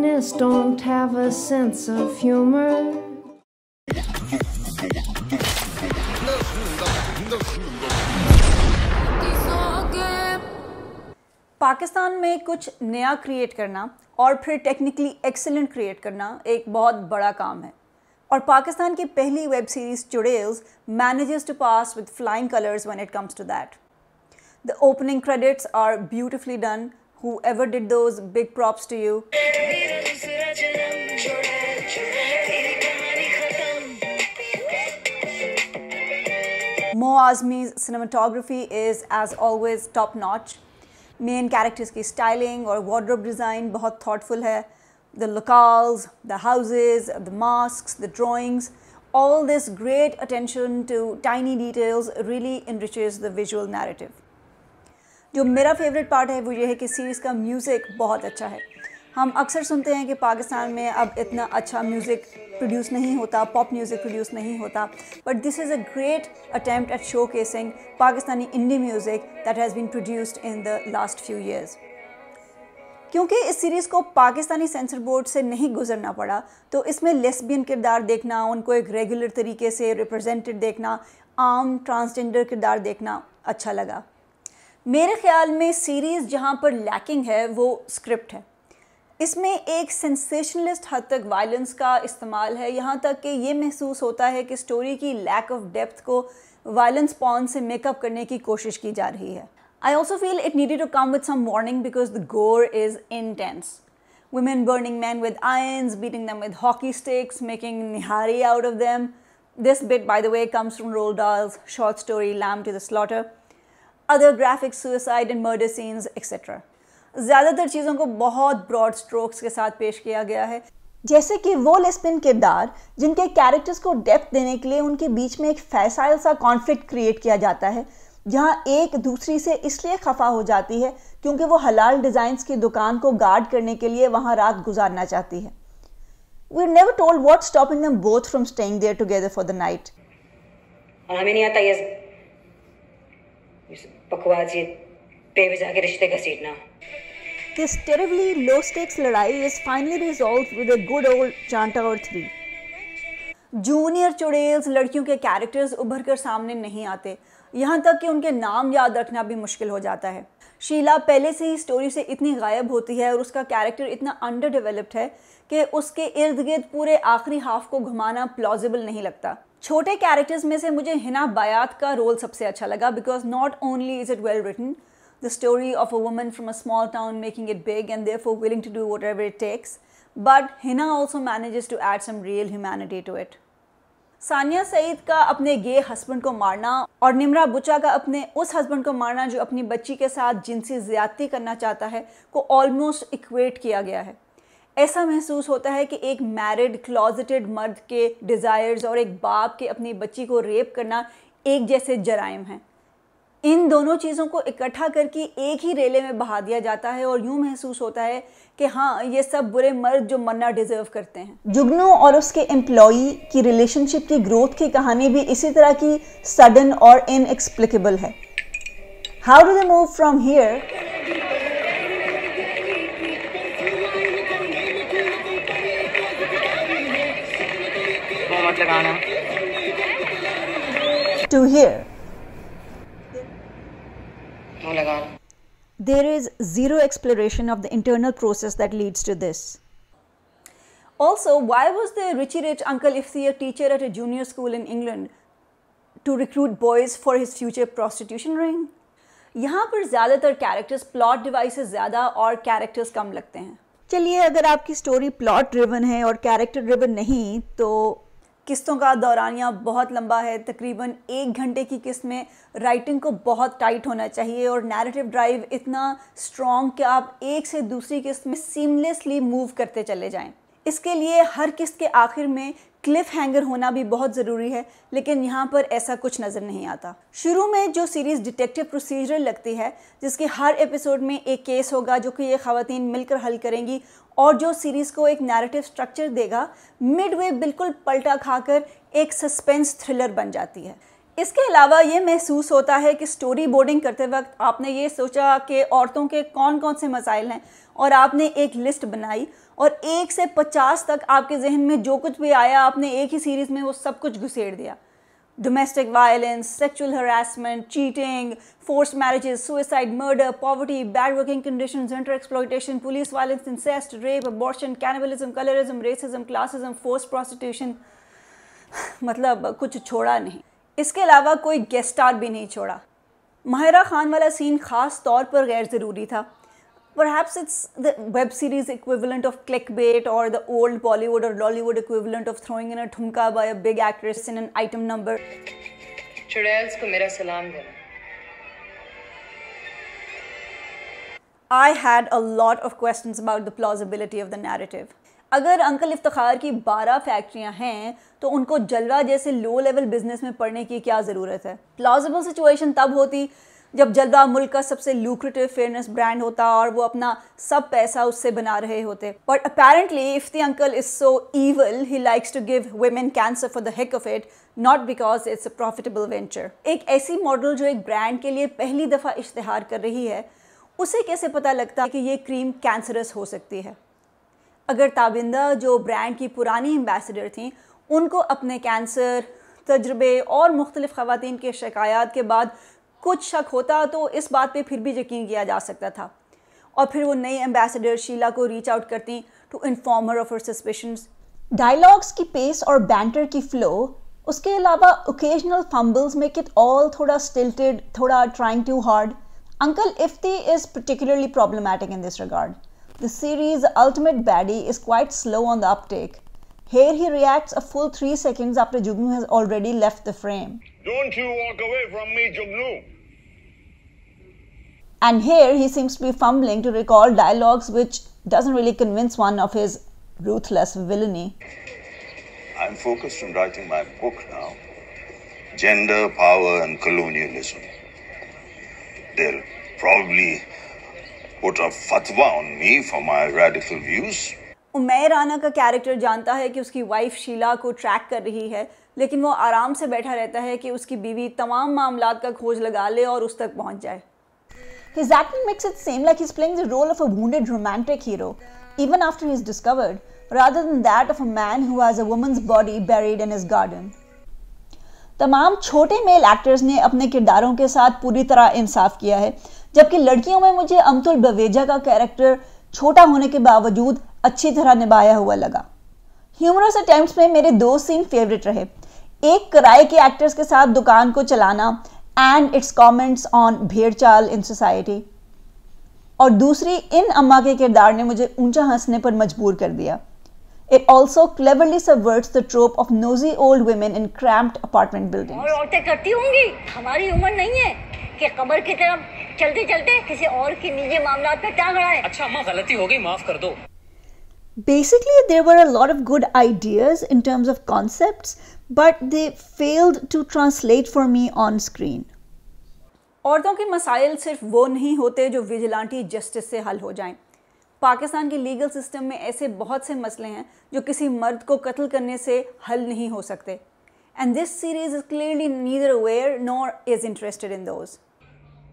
Feminists don't have a sense of humor. Pakistan में कुछ नया क्रिएट करना और फिर टेक्निकली एक्सेलेंट क्रिएट करना एक बहुत बड़ा काम है और पाकिस्तान की पहली web series Churails manages to pass with flying colours when it comes to that the opening credits are beautifully done whoever did those, big props to you. Mo Azmi's cinematography is as always top notch. Main characters styling or wardrobe design बहुत thoughtful है. The locales, the houses, the masks, the drawings, all this great attention to tiny details really enriches the visual narrative. जो मेरा favourite part है वो ये है कि series का म्यूज़िक बहुत अच्छा है हम अक्सर सुनते हैं कि पाकिस्तान में अब इतना अच्छा म्यूज़िक प्रोड्यूस नहीं होता पॉप म्यूज़िक प्रोड्यूस नहीं होता but this is a great attempt at showcasing Pakistani indie music that has been produced in the last few years क्योंकि इस सीरीज़ को पाकिस्तानी सेंसर बोर्ड से नहीं गुजरना पड़ा तो इसमें लेस्बियन किरदार देखना उनको एक रेगुलर तरीके से रिप्रेजेंटेड देखना आम ट्रांसजेंडर किरदार देखना अच्छा लगा मेरे ख्याल में सीरीज़ जहाँ पर लैकिंग है वो स्क्रिप्ट है इसमें एक सेंसेशनलिस्ट हद तक वायलेंस का इस्तेमाल है यहाँ तक कि ये महसूस होता है कि स्टोरी की लैक ऑफ डेप्थ को वायलेंस पॉन से मेकअप करने की कोशिश की जा रही है I also feel it needed to come with some warning because the gore is intense women burning man with irons, beating them with hockey sticks making nihari out of them this bit by the way comes from Roald Dahl's short story Lamb to the Slaughter other graphic suicide and murder scenes etcetera ज़्यादातर चीज़ों को बहुत broad strokes के साथ पेश किया गया है जैसे कि वो लेस्पिन किरदार जिनके कैरेक्टर्स को डेप्थ देने के लिए उनके बीच में एक फैसाइल सा कॉन्फ्लिक्ट क्रिएट किया जाता है जहाँ एक दूसरी से इसलिए खफा हो जाती है क्योंकि वो हलाल डिज़ाइंस की दुकान को गार्ड करने के लिए वहाँ रात गुजारना चाहती है we never told what's stopping them both from staying there together for the night. Armenia is बकवास ये के रिश्ते घसीटना This terribly low-stakes ladai is finally resolved with a good old chanta or three. Junior Churails लड़कियों के characters उभर कर सामने नहीं आते यहाँ तक कि उनके नाम याद रखना भी मुश्किल हो जाता है शीला पहले से ही स्टोरी से इतनी गायब होती है और उसका कैरेक्टर इतना अंडर डेवलप्ड है कि उसके इर्द गिर्द पूरे आखिरी हाफ को घुमाना प्लॉजिबल नहीं लगता छोटे कैरेक्टर्स में से मुझे हिना बयात का रोल सबसे अच्छा लगा because not only is it well written the story of a woman from a small town making it big and therefore willing to do whatever it takes but Hina also manages to add some real humanity to it Sania Saeed का अपने गे husband को मारना और निमरा बुचा का अपने उस husband को मारना जो अपनी बच्ची के साथ जिनसी ज्यादती करना चाहता है को ऑलमोस्ट इक्वेट किया गया है ऐसा महसूस होता है कि एक मैरिड क्लॉजिटेड मर्द के डिज़ायर्स और एक बाप के अपनी बच्ची को रेप करना एक जैसे जराइम हैं इन दोनों चीज़ों को इकट्ठा करके एक ही रेले में बहा दिया जाता है और यूँ महसूस होता है कि हाँ ये सब बुरे मर्द जो मरना डिज़र्व करते हैं जुगनू और उसके एम्प्लॉई की रिलेशनशिप की ग्रोथ की कहानी भी इसी तरह की सडन और इनएक्सप्लिकेबल है how do they move from here लगाना To hear. वो लगाना. There is zero exploration of the internal process that leads to this. Also, why was the Richie Rich Uncle Ifsi a teacher at a junior school in England to recruit boys for his future prostitution ring? यहाँ पर ज़्यादातर characters plot devices ज़्यादा और characters कम लगते हैं चलिए अगर आपकी स्टोरी प्लॉट ड्रिवन है और कैरेक्टर ड्रिवन नहीं तो किस्तों का दौरानिया बहुत लंबा है तकरीबन एक घंटे की किस्त में राइटिंग को बहुत टाइट होना चाहिए और नैरेटिव ड्राइव इतना स्ट्रॉन्ग कि आप एक से दूसरी किस्त में सीमलेसली मूव करते चले जाएं इसके लिए हर किस्त के आखिर में क्लिफ हैंगर होना भी बहुत ज़रूरी है लेकिन यहाँ पर ऐसा कुछ नज़र नहीं आता शुरू में जो सीरीज़ डिटेक्टिव प्रोसीजर लगती है जिसके हर एपिसोड में एक केस होगा जो कि ये खातन मिलकर हल करेंगी और जो सीरीज़ को एक नैरेटिव स्ट्रक्चर देगा मिड वे बिल्कुल पलटा खाकर एक सस्पेंस थ्रिलर बन जाती है इसके अलावा ये महसूस होता है कि स्टोरी बोर्डिंग करते वक्त आपने ये सोचा कि औरतों के कौन कौन से मसाइल हैं और आपने एक लिस्ट बनाई और एक से पचास तक आपके जहन में जो कुछ भी आया आपने एक ही सीरीज़ में वो सब कुछ घुसेड़ दिया domestic violence sexual harassment cheating force marriages suicide murder poverty bad working condition gender exploitation police violence incest rape abortion cannibalism colourism racism classism force prostitution मतलब कुछ छोड़ा नहीं इसके अलावा कोई गेस्ट स्टार भी नहीं छोड़ा माहिरा खान वाला सीन ख़ास तौर पर गैर ज़रूरी था perhaps it's the web series equivalent of clickbait or the old Bollywood or Lollywood equivalent of throwing in a thumka by a big actress in an item number. चुड़ैल्स को मेरा सलाम देना I had a lot of question about the plausibility of the narrative अगर uncle Iftar की 12 फैक्ट्रियां हैं तो उनको जलवा जैसे लो लेवल बिजनेस में पढ़ने की क्या ज़रूरत है प्लॉजिबल सिचुएशन तब होती जब जलवा मुल्क का सबसे लूक्रेटिव फेयरनेस ब्रांड होता और वो अपना सब पैसा उससे बना रहे होते but apparently if the uncle is so evil he likes to give women cancer for the heck of it not because it's a profitable venture एक ऐसी मॉडल जो एक ब्रांड के लिए पहली दफ़ा इश्तहार कर रही है उसे कैसे पता लगता है कि ये क्रीम कैंसरस हो सकती है अगर ताबिंदा जो ब्रांड की पुरानी एम्बेसडर थी उनको अपने कैंसर तजर्बे और मुख्तलिफ खातन के शिकायत के बाद कुछ शक होता तो इस बात पे फिर भी यकीन किया जा सकता था और फिर वो नई एम्बेसडर शीला को रीच आउट करती to informer of her suspicion dialogues की पेस और बैंटर की फ्लो उसके अलावा occasional fumbles make it all थोड़ा स्टिल्टेड थोड़ा trying too hard uncle Ifti is particularly problematic in this regard the series ultimate baddie is quite slow on the uptake here he reacts a full three seconds after Jugnu has already left the frame Don't you walk away from me, Jugnu. And here he seems to be fumbling to recall dialogues which doesn't really convince one of his ruthless villainy. I'm focused on writing my book now Gender, Power, and Colonialism. They'll probably put a fatwa on me for my radical views, Umer Rana का character जानता है कि उसकी wife Sheila को track कर रही है लेकिन वो आराम से बैठा रहता है कि उसकी बीवी तमाम मामला का खोज लगा ले और उस तक पहुंच जाए His acting makes it seem like he's playing the role of a wounded romantic hero, even after he's discovered, rather than that of a man who has a woman's body buried in his garden. तमाम छोटे male actors ने अपने किरदारों के साथ पूरी तरह इंसाफ किया है जबकि लड़कियों में मुझे अमतुल बवेजा का कैरेक्टर छोटा होने के बावजूद अच्छी तरह निभाया हुआ लगा ह्यूमरस अटेम्प्ट में मेरे दो सीन फेवरेट रहे एक किराए के एक्टर्स के साथ दुकान को चलाना एंड इट्स कॉमेंट्स ऑन भेड़ चाल इन सोसाइटी और दूसरी इन अम्मा के किरदार ने मुझे ऊंचा हंसने पर मजबूर कर दिया it also cleverly subverts the trope of nosy old women in cramped apartment buildings. और औरतें करती होंगी हमारी उम्र नहीं है कि कमर की तरफ चलते चलते किसी और के निजी मामला पे टांग अड़ाए अच्छा अम्मा गलती हो गई माफ कर दो basically there were a lot of good ideas in terms of concepts, but they failed to translate for me on screen. औरतों के मसाइल सिर्फ वो नहीं होते जो विजिलांटी जस्टिस से हल हो जाएं। पाकिस्तान के लीगल सिस्टम में ऐसे बहुत से मसले हैं जो किसी मर्द को कत्ल करने से हल नहीं हो सकते and this series is clearly neither aware nor is interested in those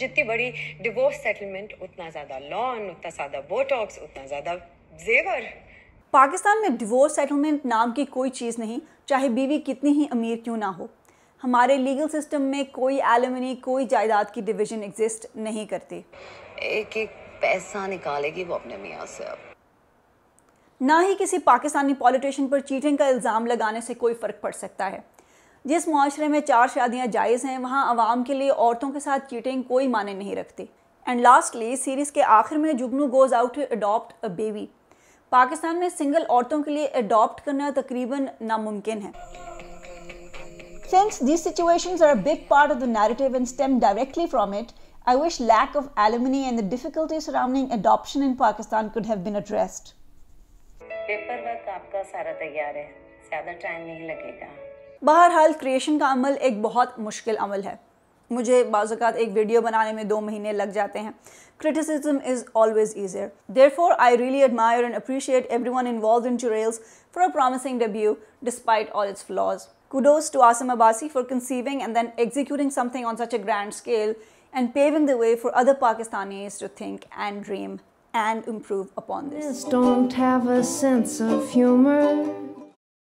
जितनी बड़ी डिवोर्स सेटलमेंट उतना ज़्यादा लॉन उतना ज़्यादा बोटॉक्स उतना ज़्यादा जेवर पाकिस्तान में डिवोर्स सेटलमेंट नाम की कोई चीज़ नहीं चाहे बीवी कितनी ही अमीर क्यों ना हो हमारे लीगल सिस्टम में कोई एलिमनी कोई जायदाद की डिवीजन एग्जिस्ट नहीं करती एक एक पैसा निकालेगी वो अपने मियाँ से अब ना ही किसी पाकिस्तानी पॉलिटिशियन पर चीटिंग का इल्ज़ाम लगाने से कोई फ़र्क पड़ सकता है जिस माशरे में चार शादियाँ जायज़ हैं वहाँ आवाम के लिए औरतों के साथ चीटिंग कोई माने नहीं रखती एंड लास्टली सीरीज़ के आखिर में Jugnu goes out to adopt a baby Pakistan में सिंगल औरतों के लिए अडॉप्ट करना तकरीबन नामुमकिन है Since these situations are a big part of the narrative and stem directly from it, I wish lack of alimony and the difficulties surrounding adoption in Pakistan could have been addressed. Paperwork आपका सारा तैयार है ज़्यादा time नहीं लगेगा बहरहाल creation का अमल एक बहुत मुश्किल अमल है मुझे बाज़ात एक वीडियो बनाने में दो महीने लग जाते हैं criticism is always easier therefore I really admire and appreciate everyone involve in Churails for a promising debut despite all its flaws kudos to Asim Abbasi for conceiving and then executing something on such a grand scale and paving the way for other Pakistani to think and dream and improve upon this don't have